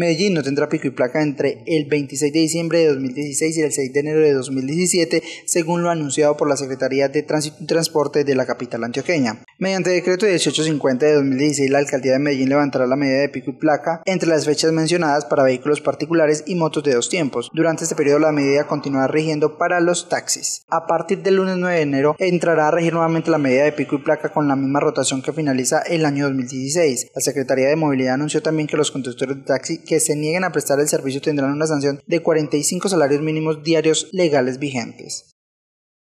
Medellín no tendrá pico y placa entre el 26 de diciembre de 2016 y el 6 de enero de 2017, según lo anunciado por la Secretaría de Tránsito y Transporte de la capital antioqueña. Mediante decreto 1850 de 2016, la alcaldía de Medellín levantará la medida de pico y placa entre las fechas mencionadas para vehículos particulares y motos de dos tiempos. Durante este periodo, la medida continuará rigiendo para los taxis. A partir del lunes 9 de enero, entrará a regir nuevamente la medida de pico y placa con la misma rotación que finaliza el año 2016. La Secretaría de Movilidad anunció también que los conductores de taxi que se nieguen a prestar el servicio tendrán una sanción de 45 salarios mínimos diarios legales vigentes.